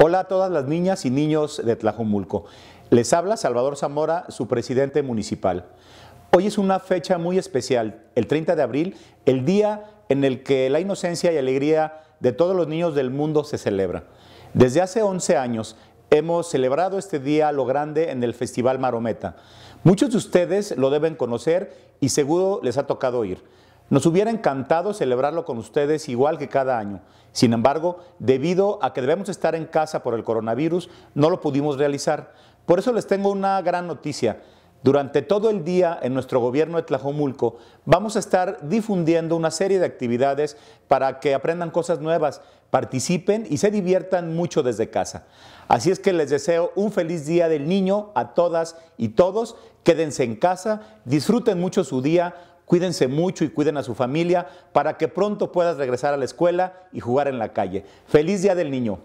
Hola a todas las niñas y niños de Tlajumulco. Les habla Salvador Zamora, su presidente municipal. Hoy es una fecha muy especial, el 30 de abril, el día en el que la inocencia y alegría de todos los niños del mundo se celebra. Desde hace 11 años hemos celebrado este día lo grande en el Festival Marometa. Muchos de ustedes lo deben conocer y seguro les ha tocado ir. Nos hubiera encantado celebrarlo con ustedes igual que cada año. Sin embargo, debido a que debemos estar en casa por el coronavirus, no lo pudimos realizar. Por eso les tengo una gran noticia. Durante todo el día en nuestro gobierno de Tlajomulco vamos a estar difundiendo una serie de actividades para que aprendan cosas nuevas, participen y se diviertan mucho desde casa. Así es que les deseo un feliz día del niño a todas y todos. Quédense en casa, disfruten mucho su día, cuídense mucho y cuiden a su familia para que pronto puedas regresar a la escuela y jugar en la calle. Feliz día del niño.